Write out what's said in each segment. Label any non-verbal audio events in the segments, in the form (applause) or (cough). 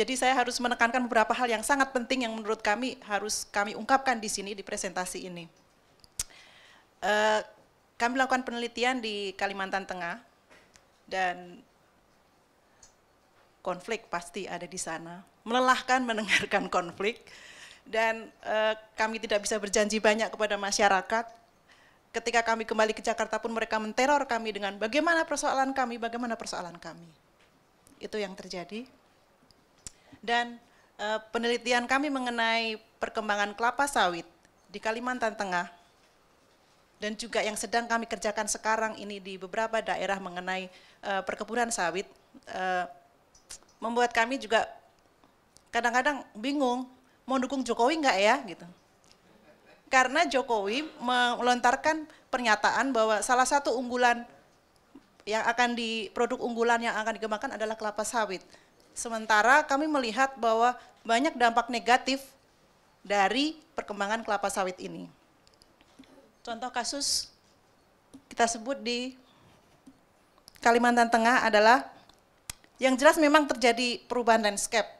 Jadi saya harus menekankan beberapa hal yang sangat penting yang menurut kami harus kami ungkapkan di sini di presentasi ini. Eh, kami melakukan penelitian di Kalimantan Tengah dan konflik pasti ada di sana. Melelahkan mendengarkan (laughs) konflik dan eh, kami tidak bisa berjanji banyak kepada masyarakat. Ketika kami kembali ke Jakarta pun mereka menteror kami dengan bagaimana persoalan kami, bagaimana persoalan kami. Itu yang terjadi. Dan e, penelitian kami mengenai perkembangan kelapa sawit di Kalimantan Tengah dan juga yang sedang kami kerjakan sekarang ini di beberapa daerah mengenai e, perkebunan sawit e, membuat kami juga kadang-kadang bingung mau dukung Jokowi enggak ya gitu. Karena Jokowi melontarkan pernyataan bahwa salah satu unggulan yang akan di produk unggulan yang akan dikembangkan adalah kelapa sawit. Sementara kami melihat bahwa banyak dampak negatif dari perkembangan kelapa sawit ini. Contoh kasus kita sebut di Kalimantan Tengah adalah yang jelas memang terjadi perubahan landscape.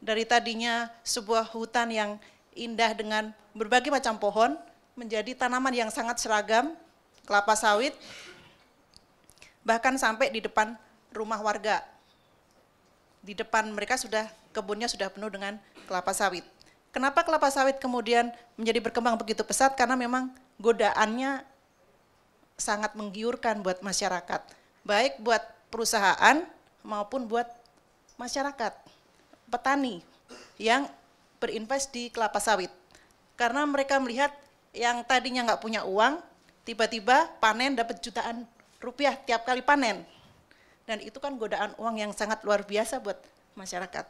Dari tadinya sebuah hutan yang indah dengan berbagai macam pohon menjadi tanaman yang sangat seragam, kelapa sawit, bahkan sampai di depan rumah warga di depan mereka sudah kebunnya sudah penuh dengan kelapa sawit. Kenapa kelapa sawit kemudian menjadi berkembang begitu pesat? Karena memang godaannya sangat menggiurkan buat masyarakat, baik buat perusahaan maupun buat masyarakat, petani yang berinvest di kelapa sawit. Karena mereka melihat yang tadinya nggak punya uang, tiba-tiba panen dapat jutaan rupiah tiap kali panen dan itu kan godaan uang yang sangat luar biasa buat masyarakat.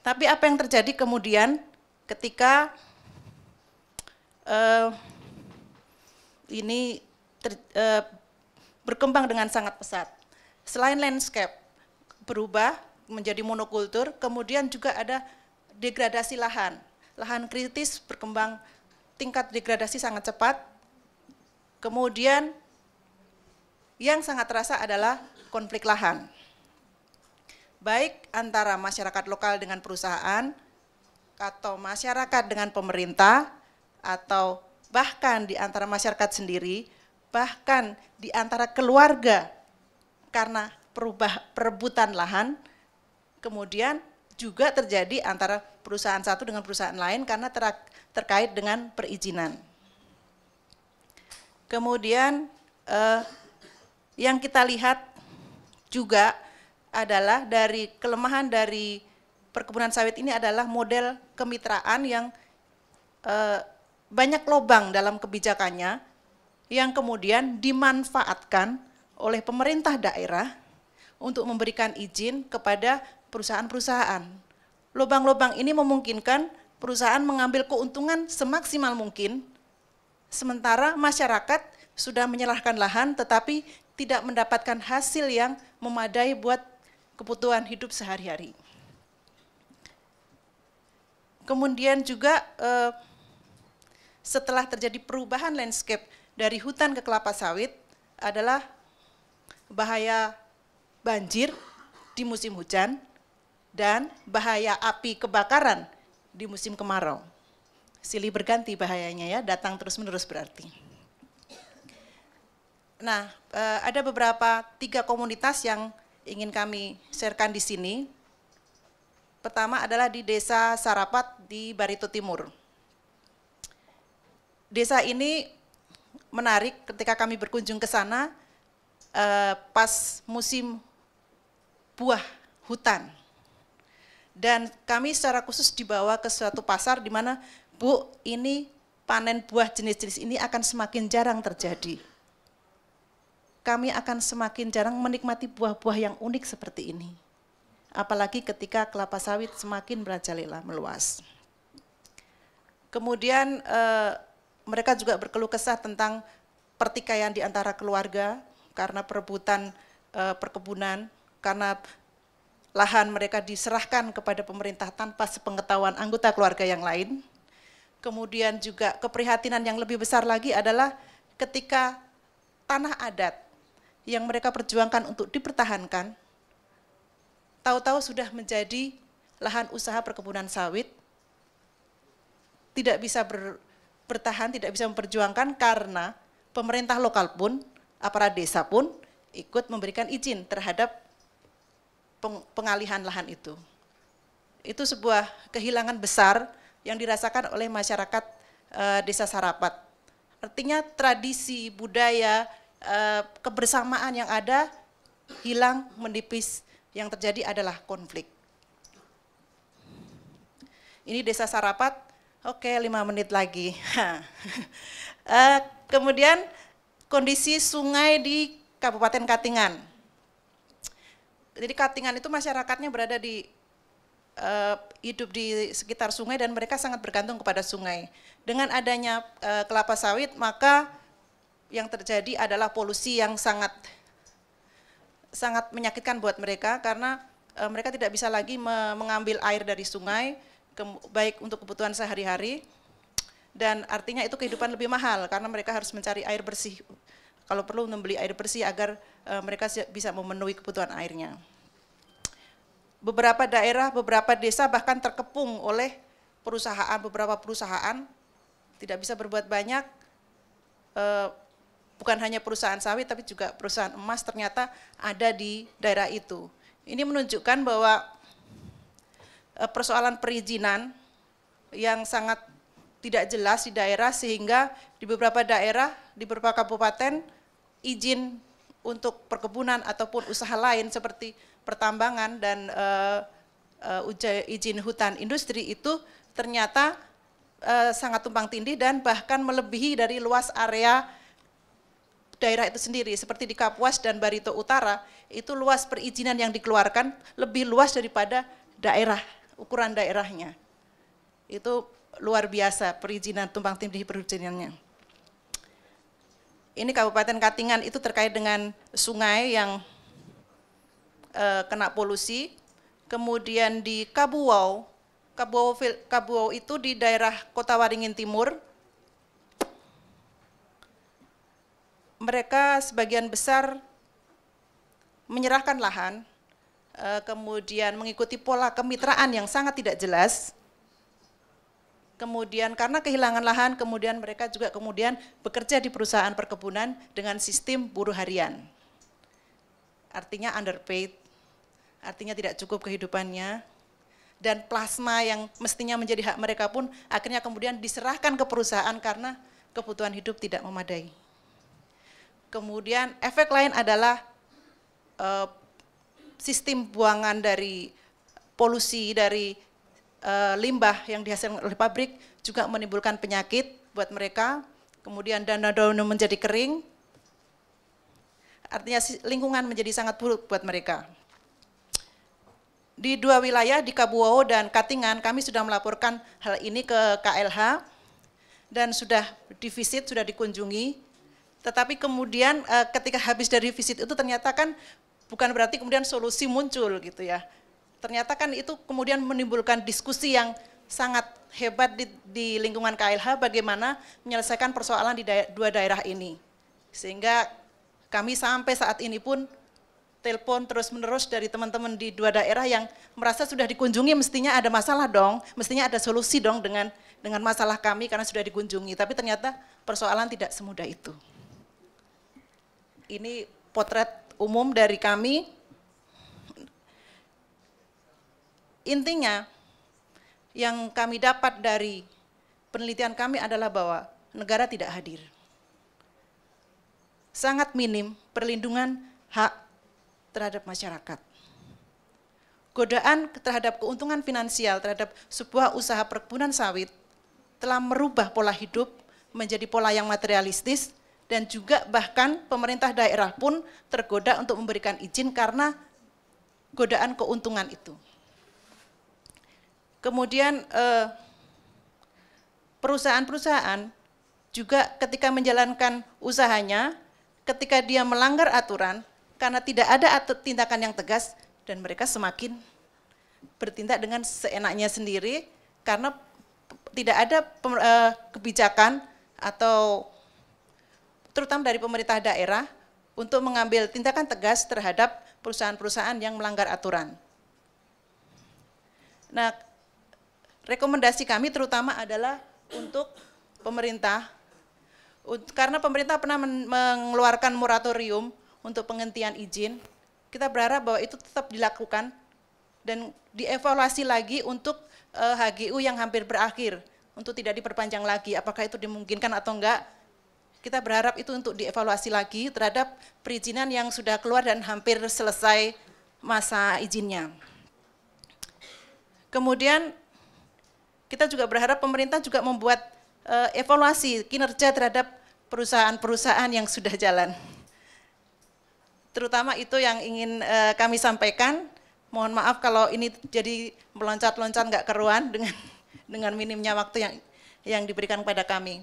Tapi apa yang terjadi kemudian ketika uh, ini ter, uh, berkembang dengan sangat pesat. Selain landscape berubah menjadi monokultur, kemudian juga ada degradasi lahan. Lahan kritis berkembang tingkat degradasi sangat cepat. Kemudian yang sangat terasa adalah konflik lahan. Baik antara masyarakat lokal dengan perusahaan, atau masyarakat dengan pemerintah, atau bahkan di antara masyarakat sendiri, bahkan di antara keluarga karena perubah, perebutan lahan, kemudian juga terjadi antara perusahaan satu dengan perusahaan lain karena ter, terkait dengan perizinan. Kemudian eh, yang kita lihat juga adalah dari kelemahan dari perkebunan sawit ini adalah model kemitraan yang e, banyak lobang dalam kebijakannya yang kemudian dimanfaatkan oleh pemerintah daerah untuk memberikan izin kepada perusahaan-perusahaan. Lobang-lobang ini memungkinkan perusahaan mengambil keuntungan semaksimal mungkin, sementara masyarakat sudah menyerahkan lahan tetapi tidak mendapatkan hasil yang memadai buat kebutuhan hidup sehari-hari. Kemudian juga eh, setelah terjadi perubahan landscape dari hutan ke kelapa sawit adalah bahaya banjir di musim hujan dan bahaya api kebakaran di musim kemarau. Silih berganti bahayanya ya, datang terus-menerus berarti. Nah, eh, ada beberapa tiga komunitas yang ingin kami sharekan di sini. Pertama adalah di Desa Sarapat di Barito Timur. Desa ini menarik ketika kami berkunjung ke sana eh, pas musim buah hutan. Dan kami secara khusus dibawa ke suatu pasar di mana, Bu, ini panen buah jenis-jenis ini akan semakin jarang terjadi kami akan semakin jarang menikmati buah-buah yang unik seperti ini. Apalagi ketika kelapa sawit semakin merajalela meluas. Kemudian e, mereka juga berkeluh kesah tentang pertikaian di antara keluarga karena perebutan e, perkebunan, karena lahan mereka diserahkan kepada pemerintah tanpa sepengetahuan anggota keluarga yang lain. Kemudian juga keprihatinan yang lebih besar lagi adalah ketika tanah adat yang mereka perjuangkan untuk dipertahankan, tahu-tahu sudah menjadi lahan usaha perkebunan sawit, tidak bisa ber, bertahan, tidak bisa memperjuangkan karena pemerintah lokal pun, aparat desa pun ikut memberikan izin terhadap peng, pengalihan lahan itu. Itu sebuah kehilangan besar yang dirasakan oleh masyarakat e, desa Sarapat. Artinya tradisi, budaya, Eh, kebersamaan yang ada hilang, menipis. Yang terjadi adalah konflik. Ini desa Sarapat, oke lima menit lagi. (laughs) Eh, kemudian kondisi sungai di Kabupaten Katingan. Jadi Katingan itu masyarakatnya berada di uh, hidup di sekitar sungai dan mereka sangat bergantung kepada sungai. Dengan adanya uh, kelapa sawit maka yang terjadi adalah polusi yang sangat sangat menyakitkan buat mereka karena e, mereka tidak bisa lagi me mengambil air dari sungai ke, baik untuk kebutuhan sehari-hari dan artinya itu kehidupan lebih mahal karena mereka harus mencari air bersih kalau perlu membeli air bersih agar e, mereka bisa memenuhi kebutuhan airnya. Beberapa daerah, beberapa desa bahkan terkepung oleh perusahaan, beberapa perusahaan tidak bisa berbuat banyak e, bukan hanya perusahaan sawit tapi juga perusahaan emas ternyata ada di daerah itu. Ini menunjukkan bahwa eh, persoalan perizinan yang sangat tidak jelas di daerah sehingga di beberapa daerah, di beberapa kabupaten izin untuk perkebunan ataupun usaha lain seperti pertambangan dan uh, uh, izin hutan industri itu ternyata uh, sangat tumpang tindih dan bahkan melebihi dari luas area daerah itu sendiri, seperti di Kapuas dan Barito Utara, itu luas perizinan yang dikeluarkan lebih luas daripada daerah, ukuran daerahnya. Itu luar biasa perizinan tumpang tindih perizinannya. Ini Kabupaten Katingan itu terkait dengan sungai yang e, kena polusi. Kemudian di Kabuau, Kabuau, itu di daerah Kota Waringin Timur, mereka sebagian besar menyerahkan lahan, eh, kemudian mengikuti pola kemitraan yang sangat tidak jelas, kemudian karena kehilangan lahan, kemudian mereka juga kemudian bekerja di perusahaan perkebunan dengan sistem buruh harian. Artinya underpaid, artinya tidak cukup kehidupannya, dan plasma yang mestinya menjadi hak mereka pun akhirnya kemudian diserahkan ke perusahaan karena kebutuhan hidup tidak memadai. Kemudian efek lain adalah uh, sistem buangan dari polusi dari uh, limbah yang dihasilkan oleh pabrik juga menimbulkan penyakit buat mereka. Kemudian dana danau menjadi kering. Artinya lingkungan menjadi sangat buruk buat mereka. Di dua wilayah, di Kabupaten dan Katingan, kami sudah melaporkan hal ini ke KLH dan sudah divisit, sudah dikunjungi tetapi kemudian e, ketika habis dari visit itu ternyata kan bukan berarti kemudian solusi muncul gitu ya. Ternyata kan itu kemudian menimbulkan diskusi yang sangat hebat di, di lingkungan KLH bagaimana menyelesaikan persoalan di daya, dua daerah ini. Sehingga kami sampai saat ini pun telepon terus-menerus dari teman-teman di dua daerah yang merasa sudah dikunjungi mestinya ada masalah dong, mestinya ada solusi dong dengan dengan masalah kami karena sudah dikunjungi, tapi ternyata persoalan tidak semudah itu ini potret umum dari kami. Intinya yang kami dapat dari penelitian kami adalah bahwa negara tidak hadir. Sangat minim perlindungan hak terhadap masyarakat. Godaan terhadap keuntungan finansial terhadap sebuah usaha perkebunan sawit telah merubah pola hidup menjadi pola yang materialistis dan juga bahkan pemerintah daerah pun tergoda untuk memberikan izin karena godaan keuntungan itu. Kemudian eh, perusahaan-perusahaan juga ketika menjalankan usahanya, ketika dia melanggar aturan, karena tidak ada tindakan yang tegas, dan mereka semakin bertindak dengan seenaknya sendiri, karena tidak ada eh, kebijakan atau terutama dari pemerintah daerah untuk mengambil tindakan tegas terhadap perusahaan-perusahaan yang melanggar aturan. Nah, rekomendasi kami terutama adalah untuk pemerintah, karena pemerintah pernah mengeluarkan moratorium untuk penghentian izin, kita berharap bahwa itu tetap dilakukan dan dievaluasi lagi untuk HGU eh, yang hampir berakhir, untuk tidak diperpanjang lagi, apakah itu dimungkinkan atau enggak, kita berharap itu untuk dievaluasi lagi terhadap perizinan yang sudah keluar dan hampir selesai masa izinnya. Kemudian kita juga berharap pemerintah juga membuat eh, evaluasi kinerja terhadap perusahaan-perusahaan yang sudah jalan. Terutama itu yang ingin eh, kami sampaikan. Mohon maaf kalau ini jadi meloncat-loncat nggak keruan dengan dengan minimnya waktu yang yang diberikan kepada kami.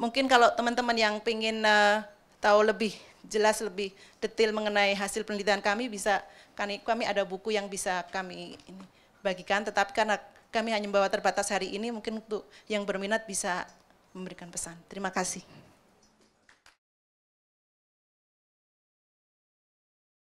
Mungkin kalau teman-teman yang ingin uh, eh, tahu lebih jelas lebih detail mengenai hasil penelitian kami bisa kami kami ada buku yang bisa kami ini bagikan tetapi karena kami hanya membawa terbatas hari ini mungkin untuk yang berminat bisa memberikan pesan. Terima kasih.